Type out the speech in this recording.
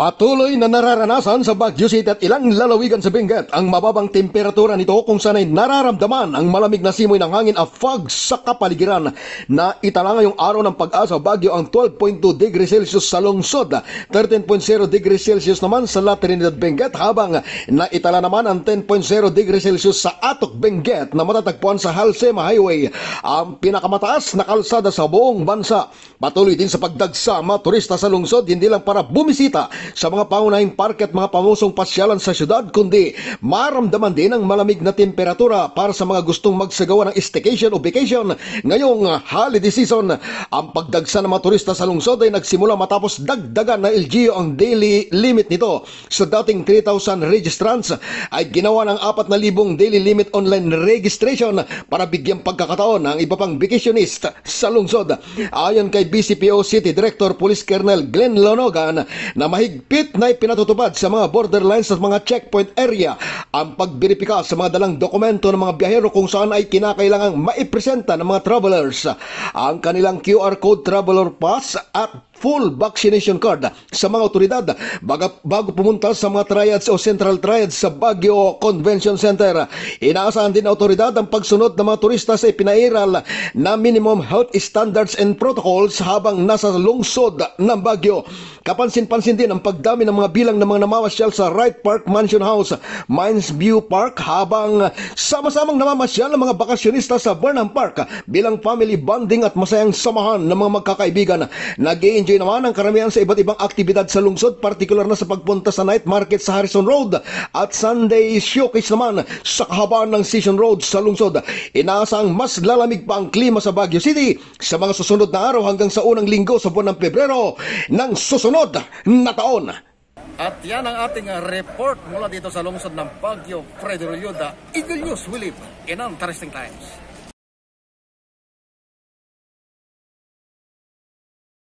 Patuloy na nararanasan sa Baguio City at ilang lalawigan sa Benguet ang mababang temperatura nito kung saan ay nararamdaman ang malamig na simoy ng hangin at fog sa kapaligiran na itala ngayong araw ng pag-asa Baguio ang 12.2 degrees Celsius sa lungsod, 13.0 degrees Celsius naman sa La Trinidad Benguet habang naitala naman ang 10.0 degrees Celsius sa Atok Benguet na matatagpuan sa Halsema Highway, ang pinakamataas na kalsada sa buong bansa. Patuloy din sa pagdagsa mga turista sa lungsod hindi lang para bumisita sa mga pangunahing parke at mga pamosong pasyalan sa syudad kundi maramdaman din ang malamig na temperatura para sa mga gustong magsagawa ng staycation o vacation ngayong holiday season. Ang pagdagsa ng mga turista sa lungsod ay nagsimula matapos dagdagan na LGU ang daily limit nito. Sa dating 3,000 registrants ay ginawa ng 4,000 daily limit online registration para bigyan pagkakataon ang iba pang vacationist sa lungsod. Ayon kay BCPO City Director Police Colonel Glenn Lonogan na mahig mahigpit na ipinatutupad sa mga borderlines at mga checkpoint area ang pagberipika sa mga dalang dokumento ng mga biyahero kung saan ay kinakailangang maipresenta ng mga travelers ang kanilang QR code traveler pass at full vaccination card sa mga otoridad bago pumunta sa mga triads o central triads sa Baguio Convention Center. Inaasahan din otoridad ang pagsunod ng mga turista sa ipinairal na minimum health standards and protocols habang nasa lungsod ng Baguio. Kapansin-pansin din ang pagdami ng mga bilang ng mga namamasyal sa Wright Park Mansion House, Mines Gardens View Park habang sama-samang namamasyal ang mga bakasyonista sa Burnham Park bilang family bonding at masayang samahan ng mga magkakaibigan. nag enjoy naman ang karamihan sa iba't ibang aktibidad sa lungsod, partikular na sa pagpunta sa night market sa Harrison Road at Sunday showcase naman sa kahabaan ng Station Road sa lungsod. Inaasang mas lalamig pa ang klima sa Baguio City sa mga susunod na araw hanggang sa unang linggo sa buwan ng Pebrero ng susunod na taon. At yan ang ating ah, report mula dito sa lungsod ng Baguio, Freddy Rolyuda, Eagle News, Wilip, in interesting times.